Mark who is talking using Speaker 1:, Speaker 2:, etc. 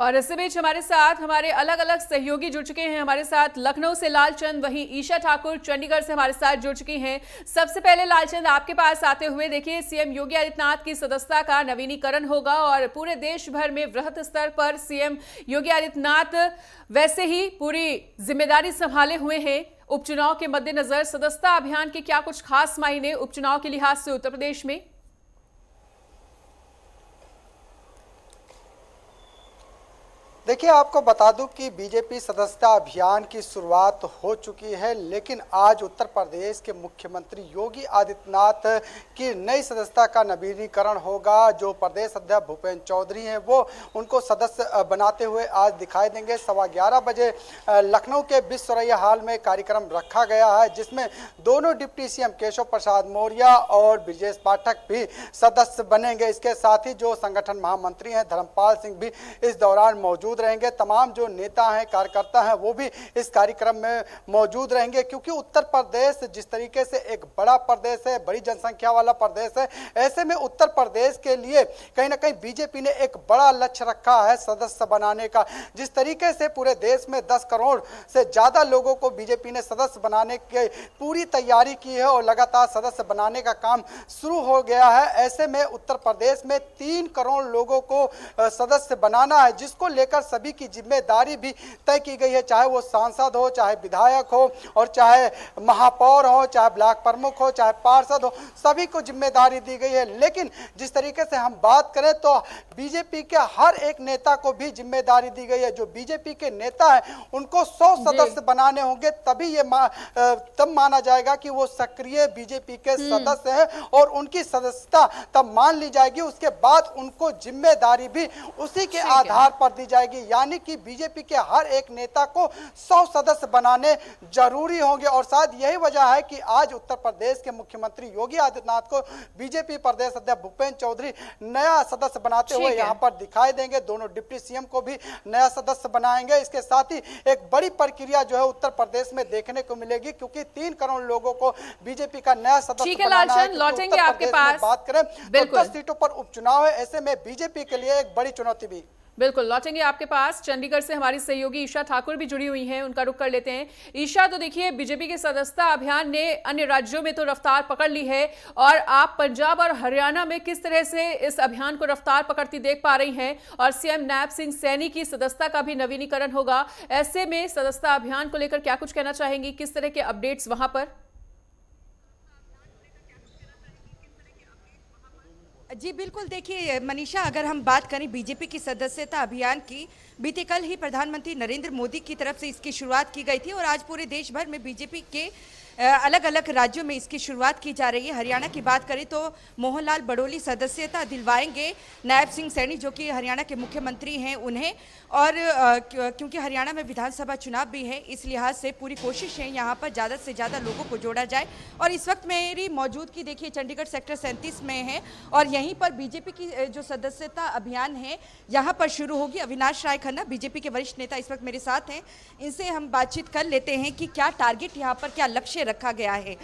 Speaker 1: और इस बीच हमारे साथ हमारे अलग अलग सहयोगी जुड़ चुके हैं हमारे साथ लखनऊ से लालचंद वहीं ईशा ठाकुर चंडीगढ़ से हमारे साथ जुड़ चुकी हैं सबसे पहले लालचंद आपके पास आते हुए देखिए सीएम योगी आदित्यनाथ की सदस्यता का नवीनीकरण होगा और पूरे देश भर में वृहत स्तर पर सीएम योगी आदित्यनाथ वैसे ही पूरी जिम्मेदारी संभाले हुए हैं उपचुनाव के मद्देनजर सदस्यता अभियान के क्या कुछ खास मायने उपचुनाव के लिहाज से उत्तर प्रदेश में
Speaker 2: देखिए आपको बता दूं कि बीजेपी सदस्यता अभियान की शुरुआत हो चुकी है लेकिन आज उत्तर प्रदेश के मुख्यमंत्री योगी आदित्यनाथ की नई सदस्यता का नवीनीकरण होगा जो प्रदेश अध्यक्ष भूपेन्द्र चौधरी हैं वो उनको सदस्य बनाते हुए आज दिखाई देंगे सवा ग्यारह बजे लखनऊ के विश्वरैया हॉल में कार्यक्रम रखा गया है जिसमें दोनों डिप्टी सी केशव प्रसाद मौर्य और ब्रजेश पाठक भी सदस्य बनेंगे इसके साथ ही जो संगठन महामंत्री हैं धर्मपाल सिंह भी इस दौरान मौजूद मौजूद रहेंगे तमाम जो नेता हैं कार्यकर्ता हैं वो भी इस कार्यक्रम में मौजूद रहेंगे क्योंकि उत्तर प्रदेश जिस तरीके से एक बड़ा प्रदेश है बड़ी जनसंख्या वाला प्रदेश है ऐसे में उत्तर प्रदेश के लिए कहीं ना कहीं बीजेपी ने एक बड़ा लक्ष्य रखा है सदस्य बनाने का जिस तरीके से पूरे देश में दस करोड़ से ज़्यादा लोगों को बीजेपी ने सदस्य बनाने की पूरी तैयारी की है और लगातार सदस्य बनाने का काम शुरू हो गया है ऐसे में उत्तर प्रदेश में तीन करोड़ लोगों को सदस्य बनाना है जिसको लेकर सभी की जिम्मेदारी भी तय की गई है चाहे वो सांसद हो चाहे विधायक हो और चाहे महापौर हो चाहे ब्लॉक प्रमुख हो चाहे पार्षद हो सभी को जिम्मेदारी दी गई है लेकिन जिस तरीके से हम बात करें तो बीजेपी के हर एक नेता को भी जिम्मेदारी दी गई है जो बीजेपी के नेता है उनको सौ सदस्य बनाने होंगे तभी ये तब माना जाएगा कि वो सक्रिय बीजेपी के हम्म। सदस्य है और उनकी सदस्यता तब मान ली जाएगी उसके बाद उनको जिम्मेदारी भी उसी के आधार पर दी जाएगी आएगी यानी कि बीजेपी के हर एक नेता को 100 सदस्य बनाने जरूरी होंगे और शायद यही वजह है कि आज उत्तर प्रदेश के मुख्यमंत्री योगी आदित्यनाथ को बीजेपी प्रदेश अध्यक्ष भूपेन्द्र चौधरी नया सदस्य बनाते हुए यहाँ पर दिखाई देंगे दोनों डिप्टी सीएम को भी नया सदस्य बनाएंगे इसके साथ ही एक बड़ी प्रक्रिया जो है उत्तर प्रदेश में देखने को मिलेगी क्योंकि तीन करोड़ लोगों को बीजेपी का नया सदस्य लौटेंगे आपके पास बात करें तो दस सीटों पर उपचुनाव है ऐसे में बीजेपी के लिए एक बड़ी चुनौती भी बिल्कुल लौटेंगे
Speaker 1: आपके पास चंडीगढ़ से हमारी सहयोगी ईशा ठाकुर भी जुड़ी हुई हैं उनका रुख कर लेते हैं ईशा तो देखिए बीजेपी के सदस्यता अभियान ने अन्य राज्यों में तो रफ्तार पकड़ ली है और आप पंजाब और हरियाणा में किस तरह से इस अभियान को रफ्तार पकड़ती देख पा रही हैं और सीएम नायब सिंह सैनी की सदस्यता का भी नवीनीकरण होगा ऐसे में सदस्यता अभियान को लेकर क्या कुछ कहना चाहेंगी किस
Speaker 3: तरह के अपडेट्स वहां पर जी बिल्कुल देखिए मनीषा अगर हम बात करें बीजेपी की सदस्यता अभियान की बीते कल ही प्रधानमंत्री नरेंद्र मोदी की तरफ से इसकी शुरुआत की गई थी और आज पूरे देश भर में बीजेपी के अलग अलग राज्यों में इसकी शुरुआत की जा रही है हरियाणा की बात करें तो मोहनलाल बडोली सदस्यता दिलवाएंगे नायब सिंह सैनी जो कि हरियाणा के मुख्यमंत्री हैं उन्हें और क्योंकि हरियाणा में विधानसभा चुनाव भी है इस लिहाज से पूरी कोशिश है यहाँ पर ज़्यादा से ज़्यादा लोगों को जोड़ा जाए और इस वक्त मेरी मौजूदगी देखिए चंडीगढ़ सेक्टर सैंतीस में है और यहीं पर बीजेपी की जो सदस्यता अभियान है यहाँ पर शुरू होगी अविनाश राय खन्ना बीजेपी के वरिष्ठ नेता इस वक्त मेरे साथ हैं इनसे हम बातचीत कर लेते हैं कि क्या टारगेट यहाँ पर क्या लक्ष्य रखा गया है